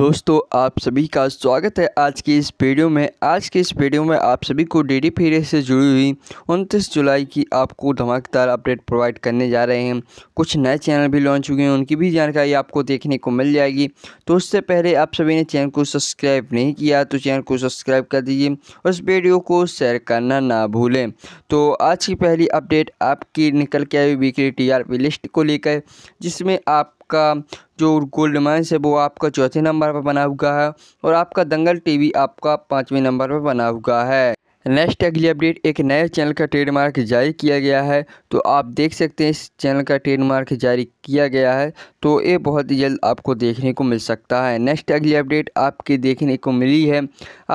दोस्तों आप सभी का स्वागत है आज की इस वीडियो में आज की इस वीडियो में आप सभी को डी डी फेरे से जुड़ी हुई उनतीस जुलाई की आपको धमाकेदार अपडेट प्रोवाइड करने जा रहे हैं कुछ नए चैनल भी लॉन्च हुए हैं उनकी भी जानकारी आपको देखने को मिल जाएगी तो उससे पहले आप सभी ने चैनल को सब्सक्राइब नहीं किया तो चैनल को सब्सक्राइब कर दीजिए उस वीडियो को शेयर करना ना भूलें तो आज की पहली अपडेट आपकी निकल के आई वीकली टी लिस्ट को लेकर जिसमें आप आपका जो गोल्ड माइंस है वो आपका चौथे नंबर पर बना हुआ है और आपका दंगल टीवी आपका पाँचवें नंबर पर बना हुआ है नेक्स्ट अगली अपडेट एक नए चैनल का ट्रेडमार्क जारी किया गया है तो आप देख सकते हैं इस चैनल का ट्रेडमार्क जारी किया गया है तो ये बहुत ही जल्द आपको देखने को मिल सकता है नेक्स्ट अगली अपडेट आपके देखने को मिली है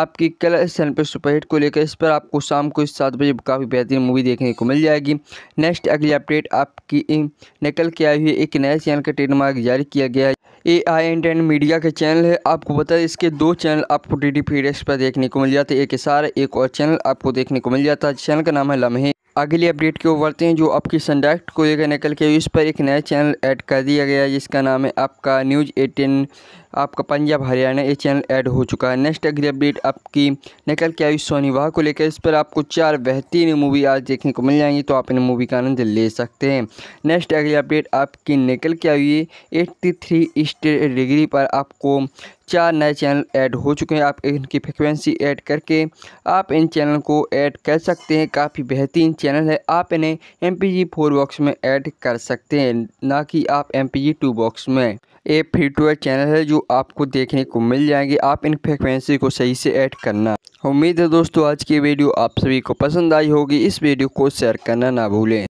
आपकी कल चैनल पर सुपरहिट को लेकर इस पर आपको शाम को सात बजे काफ़ी बेहतरीन मूवी देखने को मिल जाएगी नेक्स्ट अगली अपडेट आपकी निकल के आई हुई एक नए चैनल का ट्रेडमार्क जारी किया गया है ए आई एंड मीडिया के चैनल है आपको बता दें इसके दो चैनल आपको डी डी फीडेक्स पर देखने को मिल जाते हैं एक एसार एक और चैनल आपको देखने को मिल जाता है चैनल का नाम है लम्हे अगली अपडेट की ओर बढ़ते हैं जो आपकी संडाक्ट को लेकर निकल के इस पर एक नया चैनल ऐड कर दिया गया है जिसका नाम है आपका न्यूज़ एटीन आपका पंजाब हरियाणा ये चैनल ऐड हो चुका है नेक्स्ट अगली अपडेट आपकी निकल के आई वाह को लेकर इस पर आपको चार बेहतरीन मूवी आज देखने को मिल जाएंगी तो आप इन मूवी का आनंद ले सकते हैं नेक्स्ट अगली अपडेट आपकी निकल के आई एट्टी थ्री डिग्री पर आपको चार नए चैनल ऐड हो चुके हैं आप इनकी फ्रिक्वेंसी ऐड करके आप इन चैनल को ऐड कर सकते हैं काफ़ी बेहतरीन चैनल है आप इन्हें M P G four box में ऐड कर सकते हैं ना कि आप M P G two box में ए फ्री टू चैनल है जो आपको देखने को मिल जाएंगे आप इन फ्रिक्वेंसी को सही से ऐड करना उम्मीद है दोस्तों आज की वीडियो आप सभी को पसंद आई होगी इस वीडियो को शेयर करना ना भूलें